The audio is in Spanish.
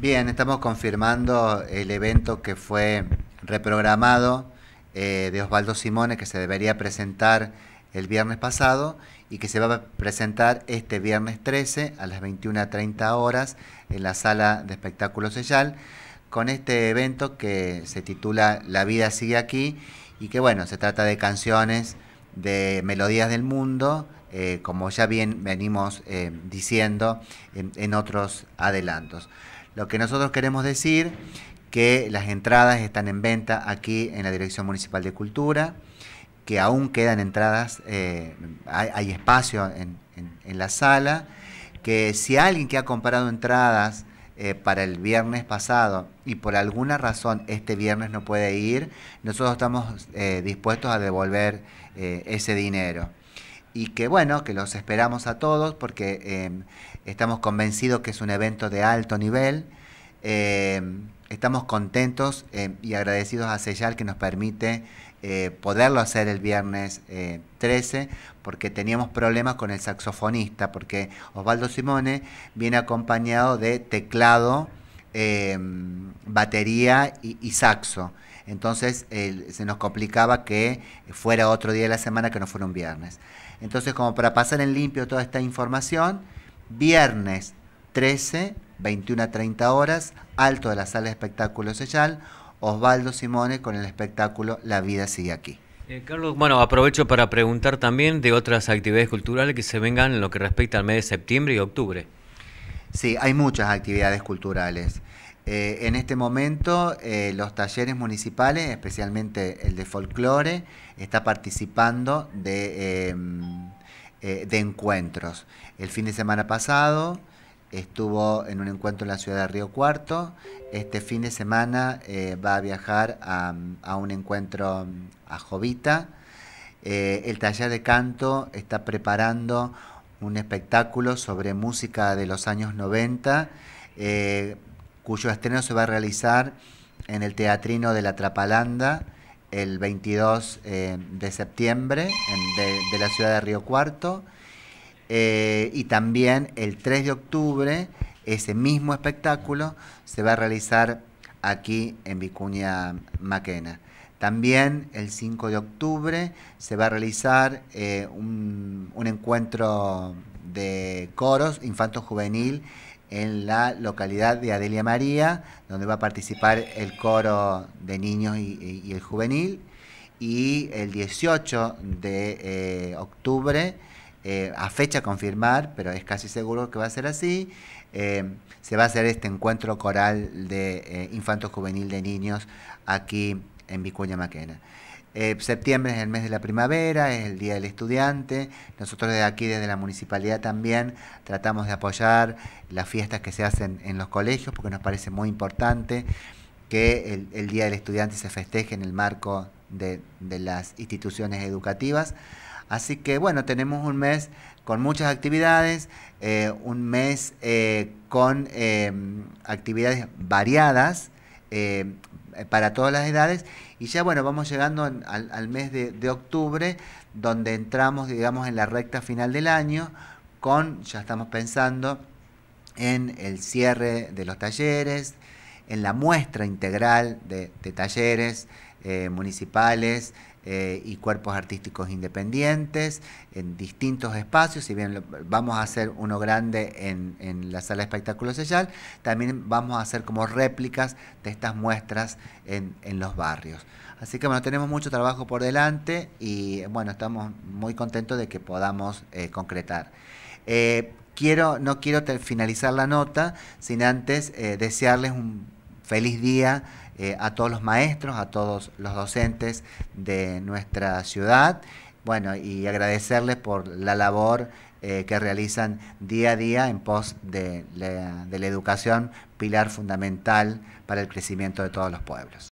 Bien, estamos confirmando el evento que fue reprogramado eh, de Osvaldo Simone, que se debería presentar el viernes pasado y que se va a presentar este viernes 13 a las 21.30 horas en la sala de espectáculos Sellal, con este evento que se titula La vida sigue aquí y que bueno, se trata de canciones de melodías del mundo, eh, como ya bien venimos eh, diciendo en otros adelantos. Lo que nosotros queremos decir que las entradas están en venta aquí en la Dirección Municipal de Cultura, que aún quedan entradas, eh, hay, espacio en, la sala, que si alguien que ha comprado entradas eh, para el viernes pasado y por alguna razón este viernes no puede ir, nosotros estamos eh, dispuestos a devolver ese dinero y que bueno, que los esperamos a todos porque em, estamos convencidos que es un evento de alto nivel. Em, estamos contentos em, y agradecidos a Sellal que nos permite eh, poderlo hacer el viernes 13 eh, porque teníamos problemas con el saxofonista porque Osvaldo Simone viene acompañado de teclado. Em, batería y, saxo. Entonces se nos complicaba que fuera otro día de la semana que no fuera un viernes. Entonces como para pasar en limpio toda esta información, viernes 13, 21 a 30 horas, alto de la sala de espectáculos Sellal, Osvaldo Simone con el espectáculo La vida sigue aquí. Eh, Carlos, bueno, aprovecho para preguntar también de otras actividades culturales que se vengan en lo que respecta al mes de septiembre y octubre. Sí, hay muchas actividades culturales. Eh, en este momento eh, los talleres municipales, especialmente el de folclore, está participando de, em, eh, de encuentros. El fin de semana pasado estuvo en un encuentro en la ciudad de Río Cuarto, este fin de semana va a viajar a, a, un encuentro mm, a Jovita. el taller de canto está preparando un espectáculo sobre música de los años 90, eh, cuyo estreno se va a realizar en el Teatrino de la Trapalanda el 22 eh, de septiembre de, la ciudad de Río Cuarto. Eh, y también el 3 de octubre, ese mismo espectáculo se va a realizar aquí en Vicuña Maquena. También el 5 de octubre se va a realizar eh, un, encuentro de coros infanto juvenil en la localidad de Adelia María, donde va a participar el coro de niños y, el juvenil. Y el 18 de eh, octubre, eh, a fecha confirmar, pero es casi seguro que va a ser así, se va a hacer este encuentro coral de infanto juvenil de niños aquí en Vicuña Maquena. Eh, septiembre es el mes de la primavera, es el Día del Estudiante. Nosotros desde aquí, desde la municipalidad también, tratamos de apoyar las fiestas que se hacen en los colegios porque nos parece muy importante que el, Día del Estudiante se festeje en el marco de, las instituciones educativas. Así que bueno, tenemos un mes con muchas actividades, eh, un mes eh, con actividades variadas eh, para todas las edades y ya bueno, vamos llegando al, mes de, octubre donde entramos digamos en la recta final del año con, ya estamos pensando en el cierre de los talleres, en la muestra integral de, talleres eh, municipales, eh, y cuerpos artísticos independientes en distintos espacios. Si bien vamos a hacer uno grande en, en la sala de espectáculos social, también vamos a hacer como réplicas de estas muestras en, los barrios. Así que bueno, tenemos mucho trabajo por delante y bueno, estamos muy contentos de que podamos eh, concretar. Eh, quiero, no quiero finalizar la nota sin antes desearles un feliz día eh, a todos los maestros, a todos los docentes de nuestra ciudad. Bueno, y agradecerles por la labor eh, que realizan día a día en pos de la educación, pilar fundamental para el crecimiento de todos los pueblos.